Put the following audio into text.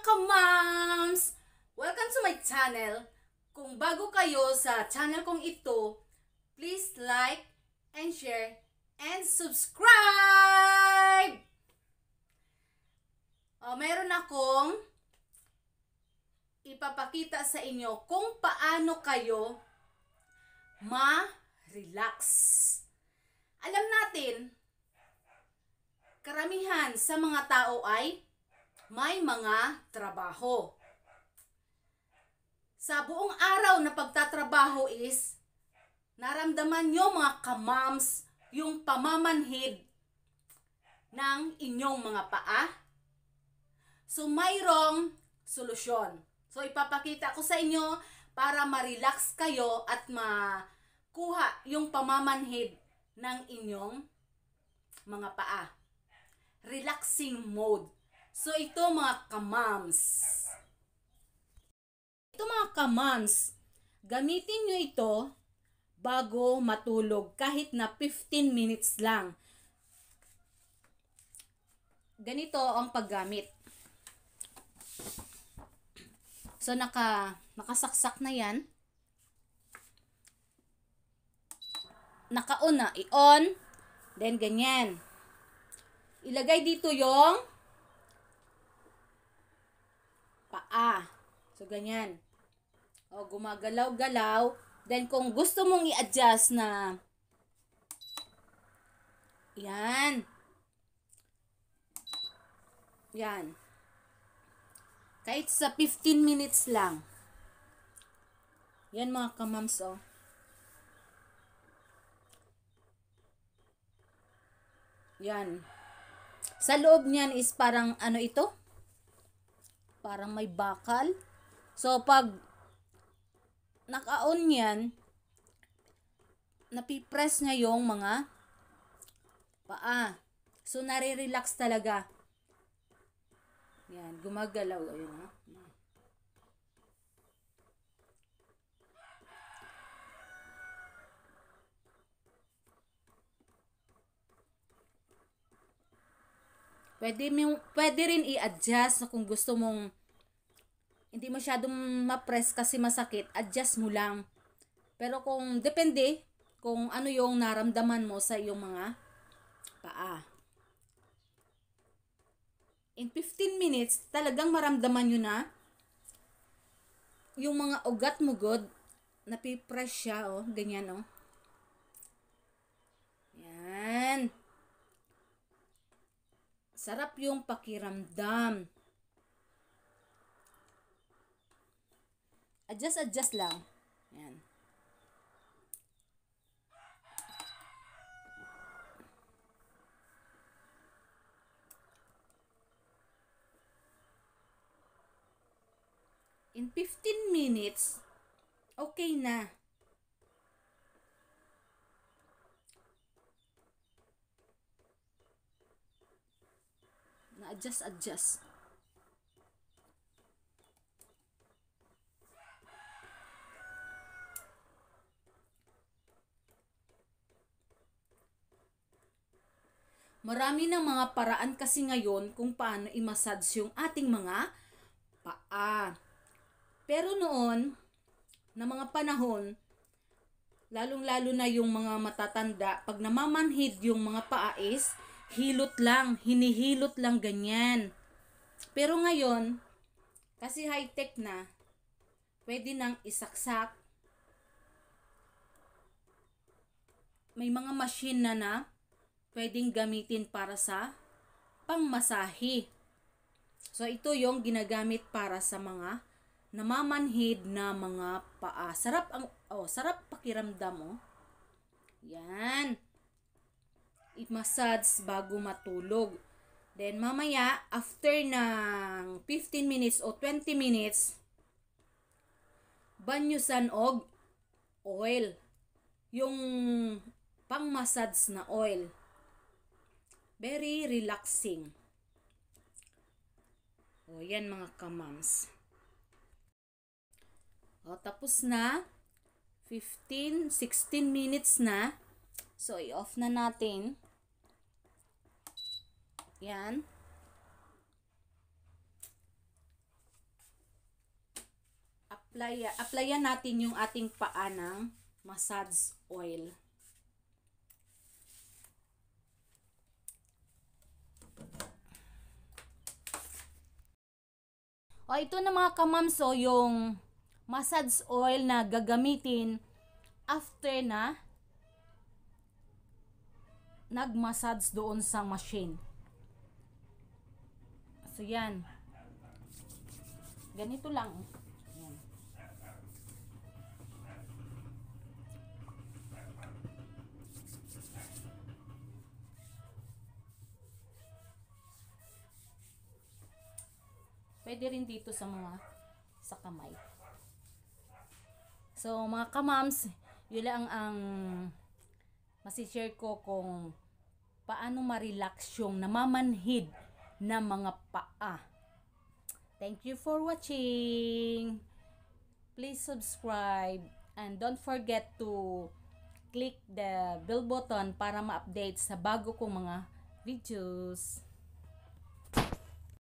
mga kamams! Welcome to my channel. Kung bago kayo sa channel kong ito, please like and share and subscribe! O, meron akong ipapakita sa inyo kung paano kayo ma-relax. Alam natin, karamihan sa mga tao ay may mga trabaho. Sa buong araw na pagtatrabaho is, naramdaman nyo mga kamams yung pamamanhid ng inyong mga paa. So, mayroong solusyon. So, ipapakita ko sa inyo para ma-relax kayo at makuha yung pamamanhid ng inyong mga paa. Relaxing mode. So ito mga kamams. Ito mga kamams, gamitin nyo ito bago matulog kahit na 15 minutes lang. Ganito ang paggamit. So naka nakasaksak na 'yan. Naka-on na, i-on, then ganyan. Ilagay dito yung ganyan. O, gumagalaw-galaw. Then, kung gusto mong i-adjust na, yan. Yan. Kahit sa 15 minutes lang. Yan mga kamams, oh. Yan. Sa loob niyan is parang ano ito? Parang may bakal. So, pag naka-on yan, napipress niya yung mga paa. So, nare-relax talaga. Yan, gumagalaw. Ayun, ha? Pwede, mo, pwede rin i-adjust kung gusto mong hindi masyadong ma-press kasi masakit, adjust mo lang. Pero kung depende kung ano yung naramdaman mo sa iyong mga paa. In 15 minutes, talagang maramdaman nyo na yung mga ugat mo god, napipress siya, oh, ganyan, oh. Yan. Sarap yung pakiramdam. Adjust, adjust lang. Yan. In 15 minutes, okay na. Na-adjust, adjust. adjust. Marami ng mga paraan kasi ngayon kung paano imasads yung ating mga paa. Pero noon, na mga panahon, lalong-lalo na yung mga matatanda, pag namamanhid yung mga paa is, hilot lang, hinihilot lang ganyan. Pero ngayon, kasi high-tech na, pwede nang isaksak. May mga machine na na pwedeng gamitin para sa pangmasahi. So ito yung ginagamit para sa mga namamanhid na mga paa. Sarap ang oh, sarap pakiramdam oh. Yan. I-massage bago matulog. Then mamaya after ng 15 minutes o 20 minutes banyusan og oil. Yung pang-massage na oil. Very relaxing. O, yan mga kamams. O, tapos na. 15, 16 minutes na. So, i-off na natin. Yan. Apply, applyan natin yung ating paa ng massage oil. O ito na mga kamamso yung massage oil na gagamitin after na nag-massage doon sa machine. So yan. Ganito lang. Pwede rin dito sa mga sa kamay. So, mga kamams, yun lang ang masishare ko kung paano ma-relax yung namamanhid na mga paa. Thank you for watching. Please subscribe and don't forget to click the bell button para ma-update sa bago kong mga videos.